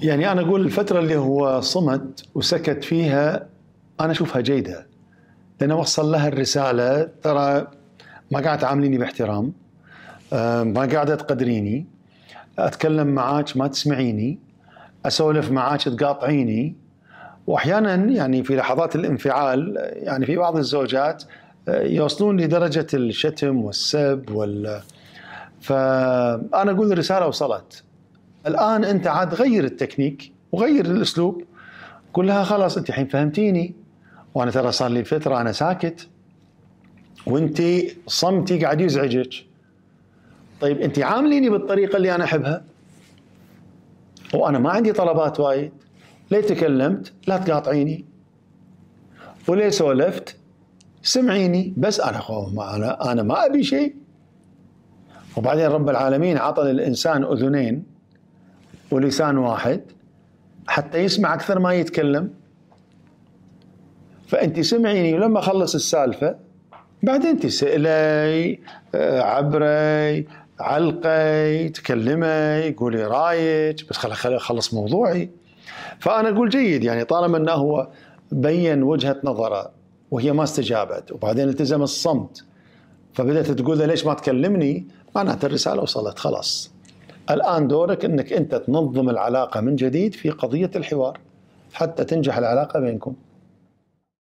يعني انا اقول الفتره اللي هو صمت وسكت فيها انا اشوفها جيده لانه وصل لها الرساله ترى ما قاعد تعامليني باحترام آه، ما قاعده تقدريني اتكلم معاك ما تسمعيني اسولف معاك تقاطعيني واحيانا يعني في لحظات الانفعال يعني في بعض الزوجات آه، يوصلون لدرجه الشتم والسب وال فانا اقول الرساله وصلت الان انت عاد غير التكنيك وغير الاسلوب قول لها خلاص انت الحين فهمتيني وانا ترى صار لي فتره انا ساكت وانت صمتي قاعد يزعجك طيب انت عامليني بالطريقه اللي انا احبها وانا ما عندي طلبات وايد ليه تكلمت لا تقاطعيني وليه سولفت سمعيني بس انا ما انا انا ما ابي شيء وبعدين رب العالمين عطى للانسان اذنين ولسان واحد حتى يسمع اكثر ما يتكلم فانت سمعيني ولما خلص السالفه بعدين تسالي آه، عبري علقي تكلمي قولي رايك بس خل اخلص موضوعي فانا اقول جيد يعني طالما انه هو بين وجهه نظره وهي ما استجابت وبعدين التزم الصمت فبدات تقول ليش ما تكلمني معناته الرساله وصلت خلاص الآن دورك أنك أنت تنظم العلاقة من جديد في قضية الحوار حتى تنجح العلاقة بينكم